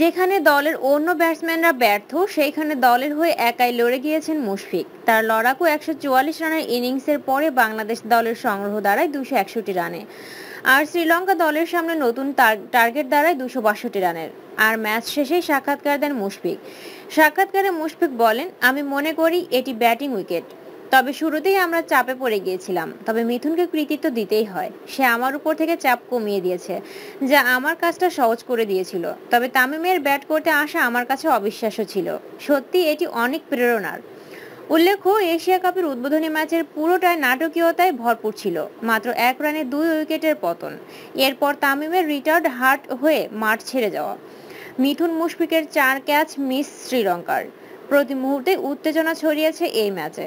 যেখানে দলের অন্য ব্যাটসম্যানরা ব্যর্থ সেইখানে দলের হয়ে একাই লড়ে গিয়েছেন মুশফিক তার লড়াকু একশো রানের ইনিংসের পরে বাংলাদেশ দলের সংগ্রহ দাঁড়ায় দুশো একষট্টি রানে আর শ্রীলঙ্কা দলের সামনে নতুন টার্গেট দাঁড়ায় দুশো বাষট্টি রানের আর ম্যাচ শেষে সাক্ষাৎকার দেন মুশফিক সাক্ষাৎকারে মুশফিক বলেন আমি মনে করি এটি ব্যাটিং উইকেট তবে শুরুতেই আমরা চাপে পড়ে গিয়েছিলাম তবে মিথুনকে কৃতিত্ব দিতেই হয় সে আমার উপর থেকে চাপ কমিয়ে দিয়েছে যা আমার কাজটা সহজ করে দিয়েছিল তবে তামিমের ব্যাট করতে আসা আমার কাছে অবিশ্বাস্য ছিল সত্যি এটি অনেক প্রেরণার উল্লেখ্য এশিয়া কাপের উদ্বোধনী ম্যাচের পুরোটায় নাটকীয়তায় ভরপুর ছিল মাত্র এক রানে দুই উইকেটের পতন এরপর তামিমের রিটার্ড হার্ট হয়ে মাঠ ছেড়ে যাওয়া মিথুন মুশফিকের চার ক্যাচ মিস শ্রীলঙ্কার প্রতি মুহূর্তে উত্তেজনা ছড়িয়েছে এই ম্যাচে